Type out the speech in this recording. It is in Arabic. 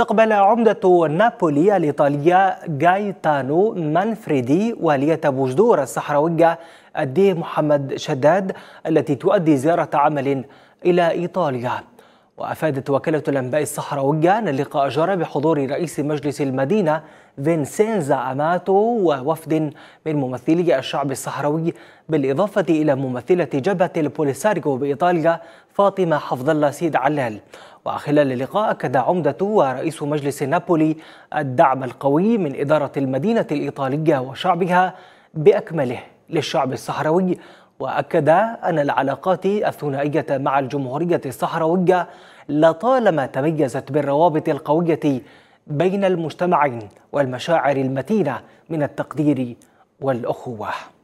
استقبل عمدة نابولي الإيطالية غايتانو مانفريدي والية بوجدور الصحراوية الدي محمد شداد التي تؤدي زيارة عمل إلى إيطاليا وأفادت وكالة الأنباء الصحراوية أن اللقاء جرى بحضور رئيس مجلس المدينة فينسينزا أماتو ووفد من ممثلي الشعب الصحراوي بالإضافة إلى ممثلة جبهة البوليساريو بإيطاليا فاطمة حفظ الله سيد علال وخلال اللقاء أكد عمدة ورئيس مجلس نابولي الدعم القوي من إدارة المدينة الإيطالية وشعبها بأكمله للشعب الصحراوي وأكد أن العلاقات الثنائية مع الجمهورية الصحراوية لطالما تميزت بالروابط القوية بين المجتمعين والمشاعر المتينة من التقدير والأخوة